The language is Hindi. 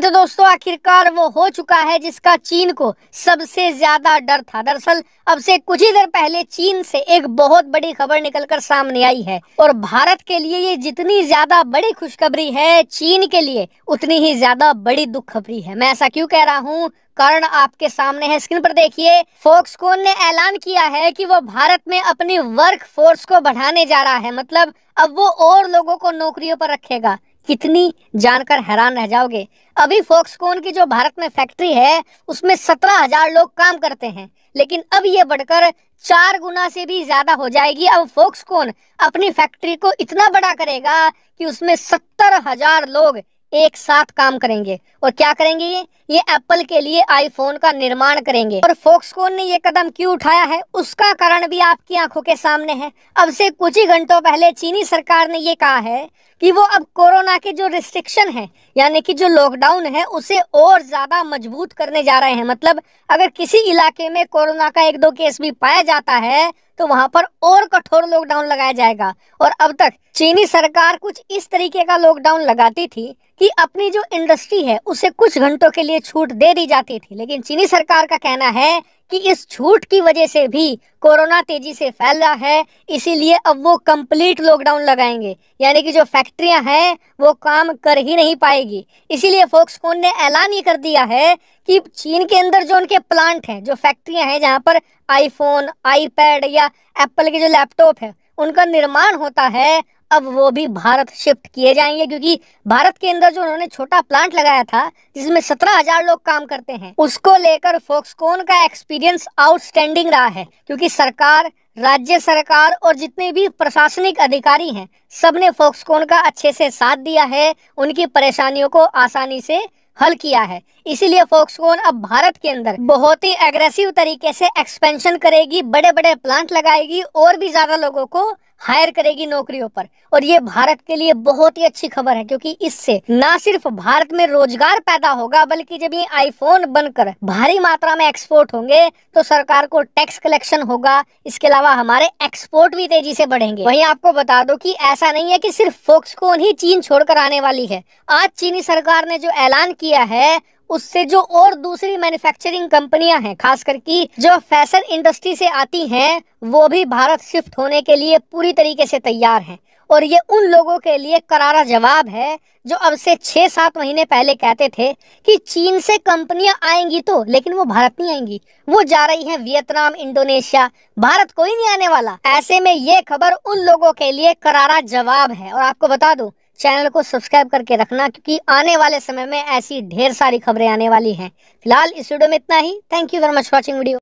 तो दोस्तों आखिरकार वो हो चुका है जिसका चीन को सबसे ज्यादा डर था दरअसल अब से कुछ ही देर पहले चीन से एक बहुत बड़ी खबर निकलकर सामने आई है और भारत के लिए ये जितनी ज्यादा बड़ी खुशखबरी है चीन के लिए उतनी ही ज्यादा बड़ी दुख खबरी है मैं ऐसा क्यों कह रहा हूँ कारण आपके सामने है स्क्रीन पर देखिए फोक्सकोन ने ऐलान किया है कि वो भारत में अपनी वर्क फोर्स को बढ़ाने जा रहा है मतलब अब वो और लोगों को नौकरियों पर रखेगा कितनी जानकर हैरान रह जाओगे अभी फोक्सकॉन की जो भारत में फैक्ट्री है उसमें सत्रह हजार लोग काम करते हैं लेकिन अब ये बढ़कर चार गुना से भी ज्यादा हो जाएगी अब फोक्सकॉन अपनी फैक्ट्री को इतना बड़ा करेगा कि उसमें सत्तर हजार लोग एक साथ काम करेंगे और क्या करेंगे ये ये एप्पल के लिए आईफोन का निर्माण करेंगे और फोक्सकॉन ने ये कदम क्यों उठाया है उसका कारण भी आपकी आंखों के सामने है अब से कुछ ही घंटों पहले चीनी सरकार ने ये कहा है कि वो अब कोरोना के जो रिस्ट्रिक्शन है यानी कि जो लॉकडाउन है उसे और ज़्यादा मजबूत करने जा रहे हैं मतलब अगर किसी इलाके में कोरोना का एक दो केस भी पाया जाता है तो वहां पर और कठोर लॉकडाउन लगाया जाएगा और अब तक चीनी सरकार कुछ इस तरीके का लॉकडाउन लगाती थी कि अपनी जो इंडस्ट्री है उसे कुछ घंटों के लिए छूट दे दी जाती थी लेकिन चीनी सरकार का कहना है कि इस छूट की वजह से भी कोरोना तेजी से फैल रहा है इसीलिए अब वो कंप्लीट लॉकडाउन लगाएंगे यानी कि जो फैक्ट्रियां हैं वो काम कर ही नहीं पाएगी इसीलिए फोक्सकॉन ने ऐलान ये कर दिया है कि चीन के अंदर जो उनके प्लांट हैं जो फैक्ट्रियां हैं जहाँ पर आईफोन आईपैड या एप्पल के जो लैपटॉप है उनका निर्माण होता है अब वो भी भारत शिफ्ट किए जाएंगे क्योंकि भारत के अंदर जो उन्होंने छोटा प्लांट लगाया था जिसमें सत्रह हजार लोग काम करते हैं उसको लेकर फोक्सकोन का एक्सपीरियंस आउटस्टैंडिंग रहा है क्योंकि सरकार राज्य सरकार और जितने भी प्रशासनिक अधिकारी हैं सबने फोक्सकोन का अच्छे से साथ दिया है उनकी परेशानियों को आसानी से हल किया है इसीलिए फोक्सकोन अब भारत के अंदर बहुत ही एग्रेसिव तरीके से एक्सपेंशन करेगी बड़े बड़े प्लांट लगाएगी और भी ज्यादा लोगों को हायर करेगी नौकरियों पर और ये भारत के लिए बहुत ही अच्छी खबर है क्योंकि इससे ना सिर्फ भारत में रोजगार पैदा होगा बल्कि जब ये आईफोन बनकर भारी मात्रा में एक्सपोर्ट होंगे तो सरकार को टैक्स कलेक्शन होगा इसके अलावा हमारे एक्सपोर्ट भी तेजी से बढ़ेंगे वहीं आपको बता दो कि ऐसा नहीं है कि सिर्फ फोक्सकोन ही चीन छोड़कर आने वाली है आज चीनी सरकार ने जो ऐलान किया है उससे जो और दूसरी मैन्युफैक्चरिंग कंपनियां हैं खास करके जो फैशन इंडस्ट्री से आती हैं वो भी भारत शिफ्ट होने के लिए पूरी तरीके से तैयार हैं और ये उन लोगों के लिए करारा जवाब है जो अब से छह सात महीने पहले कहते थे कि चीन से कंपनियां आएंगी तो लेकिन वो भारत नहीं आएंगी वो जा रही हैं वियतनाम इंडोनेशिया भारत कोई नहीं आने वाला ऐसे में ये खबर उन लोगों के लिए करारा जवाब है और आपको बता दूं चैनल को सब्सक्राइब करके रखना क्योंकि आने वाले समय में ऐसी ढेर सारी खबरें आने वाली हैं फिलहाल इस वीडियो में इतना ही thank you very much watching video